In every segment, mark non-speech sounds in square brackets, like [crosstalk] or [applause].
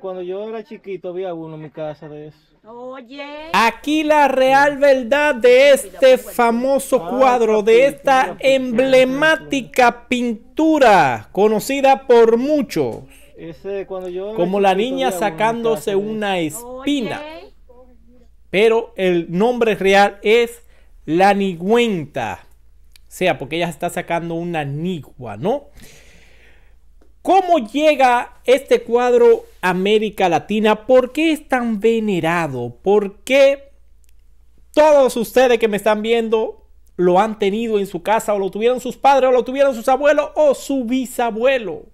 cuando yo era chiquito había uno en mi casa de eso. Oye. Aquí la real verdad de este famoso ah, cuadro, de esta emblemática pintura conocida por muchos. Como la niña sacándose una espina. Pero el nombre real es la nigüenta. O sea, porque ella está sacando una nigua, ¿no? ¿Cómo llega este cuadro a América Latina? ¿Por qué es tan venerado? ¿Por qué todos ustedes que me están viendo lo han tenido en su casa o lo tuvieron sus padres o lo tuvieron sus abuelos o su bisabuelo?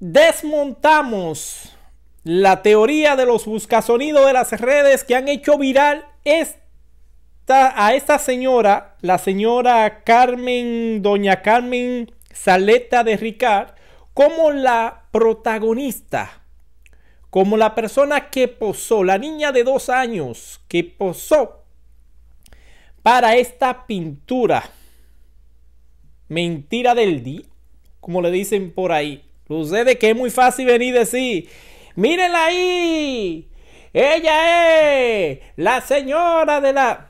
Desmontamos la teoría de los buscasonidos de las redes que han hecho viral este a esta señora, la señora Carmen, doña Carmen Saleta de Ricard, como la protagonista, como la persona que posó, la niña de dos años que posó para esta pintura. Mentira del día, como le dicen por ahí. de que es muy fácil venir y decir, mírenla ahí, ella es la señora de la...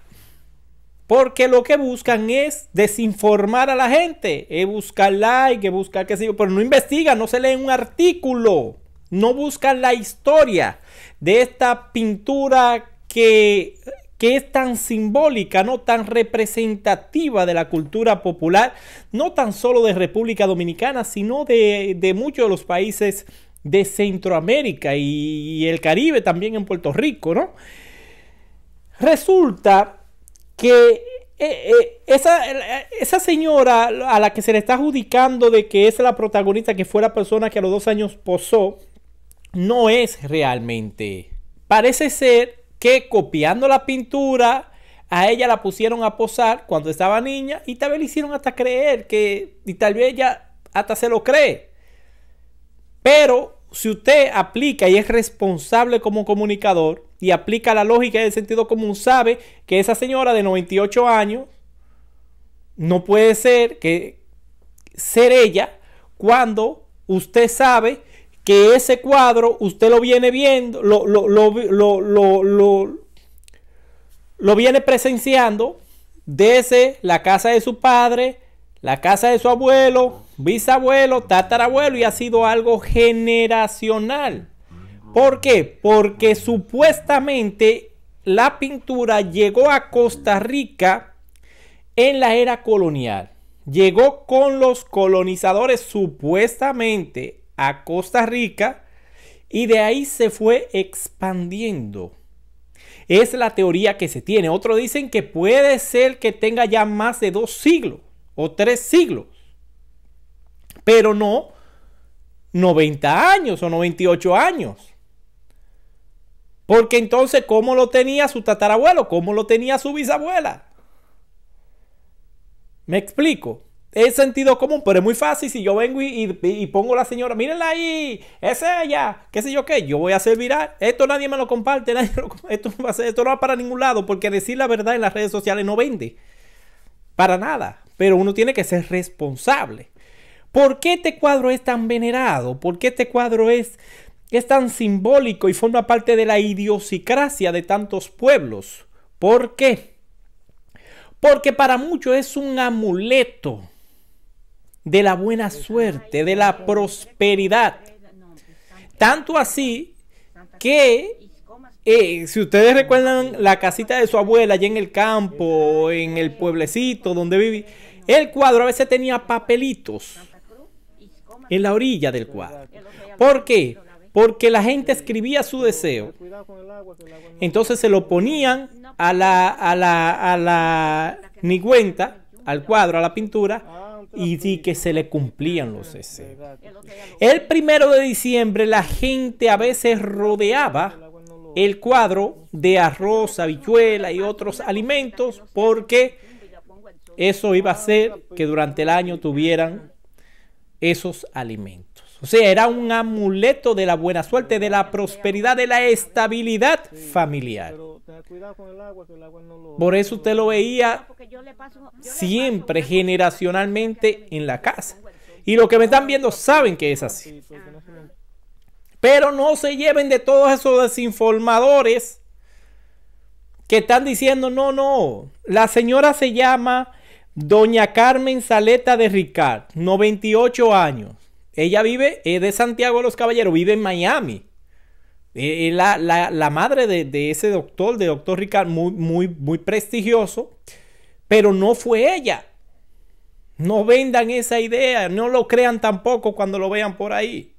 Porque lo que buscan es desinformar a la gente, es buscar like, es buscar qué sé yo, pero no investigan, no se leen un artículo, no buscan la historia de esta pintura que, es tan simbólica, no tan representativa de la cultura popular, no tan solo de República Dominicana, sino de, muchos de los países de Centroamérica y el Caribe, también en Puerto Rico, ¿no? Resulta que eh, eh, esa, esa señora a la que se le está adjudicando de que es la protagonista, que fue la persona que a los dos años posó, no es realmente. Parece ser que copiando la pintura, a ella la pusieron a posar cuando estaba niña y tal vez le hicieron hasta creer que, y tal vez ella hasta se lo cree. Pero si usted aplica y es responsable como comunicador y aplica la lógica del sentido común, sabe que esa señora de 98 años no puede ser que ser ella cuando usted sabe que ese cuadro usted lo viene viendo, lo, lo, lo, lo viene presenciando desde la casa de su padre, la casa de su abuelo, bisabuelo, tatarabuelo y ha sido algo generacional. ¿Por qué? Porque supuestamente la pintura llegó a Costa Rica en la era colonial. Llegó con los colonizadores supuestamente a Costa Rica y de ahí se fue expandiendo. Es la teoría que se tiene. Otros dicen que puede ser que tenga ya más de dos siglos o tres siglos. Pero no 90 años o 98 años. Porque entonces, ¿cómo lo tenía su tatarabuelo? ¿Cómo lo tenía su bisabuela? Me explico. Es sentido común, pero es muy fácil. Si yo vengo y, pongo a la señora, mírenla ahí, es ella, qué sé yo qué, yo voy a hacer viral. Esto nadie me lo comparte, [laughs] esto, esto no va para ningún lado, porque decir la verdad en las redes sociales no vende. Para nada pero uno tiene que ser responsable. ¿Por qué este cuadro es tan venerado? ¿Por qué este cuadro es, tan simbólico y forma parte de la idiosincrasia de tantos pueblos? ¿Por qué? Porque para muchos es un amuleto de la buena suerte, de la prosperidad. Tanto así que, eh, si ustedes recuerdan la casita de su abuela allá en el campo, en el pueblecito donde viví, el cuadro a veces tenía papelitos en la orilla del cuadro. ¿Por qué? Porque la gente escribía su deseo. Entonces se lo ponían a la, a la, a la al cuadro, a la pintura, ah, y di que se le cumplían los deseos. El primero de diciembre la gente a veces rodeaba el cuadro de arroz, habichuela y otros alimentos porque eso iba a hacer que durante el año tuvieran esos alimentos. O sea, era un amuleto de la buena suerte, de la prosperidad, de la estabilidad familiar. Por eso usted lo veía siempre, generacionalmente, en la casa. Y los que me están viendo saben que es así. Pero no se lleven de todos esos desinformadores que están diciendo, no, no, la señora se llama Doña Carmen Saleta de Ricard, 98 años. Ella vive de Santiago de los Caballeros, vive en Miami. Eh, eh, la, la, la, madre de, de, ese doctor, de doctor Ricard, muy, muy, muy prestigioso, pero no fue ella. No vendan esa idea, no lo crean tampoco cuando lo vean por ahí.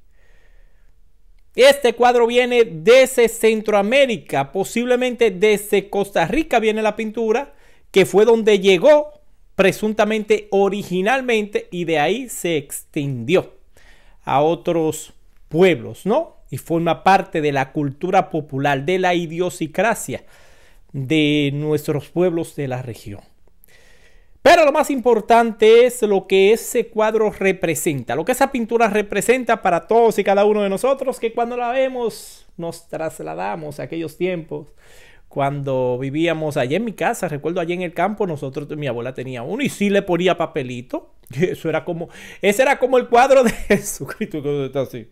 Este cuadro viene desde Centroamérica, posiblemente desde Costa Rica viene la pintura, que fue donde llegó presuntamente originalmente y de ahí se extendió a otros pueblos, ¿no? Y forma parte de la cultura popular, de la idiosincrasia de nuestros pueblos de la región. Pero lo más importante es lo que ese cuadro representa, lo que esa pintura representa para todos y cada uno de nosotros, que cuando la vemos nos trasladamos a aquellos tiempos, cuando vivíamos allá en mi casa, recuerdo allá en el campo, nosotros, mi abuela tenía uno y sí le ponía papelito. [laughs] Eso era como, ese era como el cuadro de [laughs] Jesucristo que está así.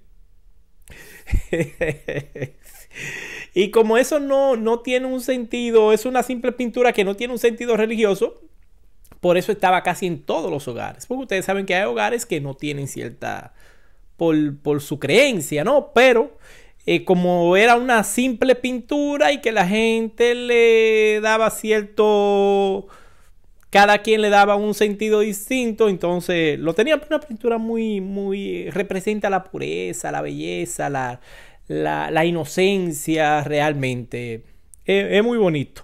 [laughs] y como eso no, no tiene un sentido, es una simple pintura que no tiene un sentido religioso, por eso estaba casi en todos los hogares. Porque ustedes saben que hay hogares que no tienen cierta, por, por su creencia, ¿no? Pero eh, como era una simple pintura y que la gente le daba cierto, cada quien le daba un sentido distinto, entonces lo tenía una pintura muy, muy, eh, representa la pureza, la belleza, la, la, inocencia realmente. Eh, es muy bonito.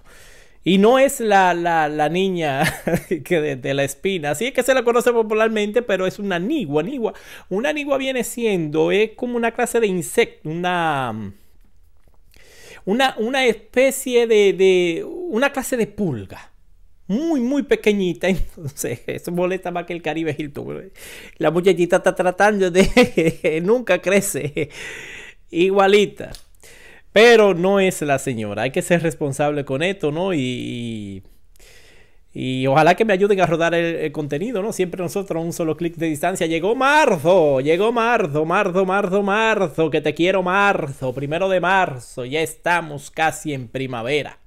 Y no es la, niña [laughs] que de, la espina, así es que se la conoce popularmente, pero es una anigua. Una nigua viene siendo, es como una clase de insecto, una... Una, una especie de, una clase de pulga muy, muy pequeñita. [laughs] Entonces, eso molesta más que el Caribe Hilton. La muchachita está tratando de. [laughs] nunca crece. Igualita. Pero no es la señora. Hay que ser responsable con esto, ¿no? Y, y, ojalá que me ayuden a rodar el, contenido, ¿no? Siempre nosotros un solo clic de distancia. Llegó marzo, llegó marzo, marzo, marzo, marzo, que te quiero marzo, primero de marzo. Ya estamos casi en primavera.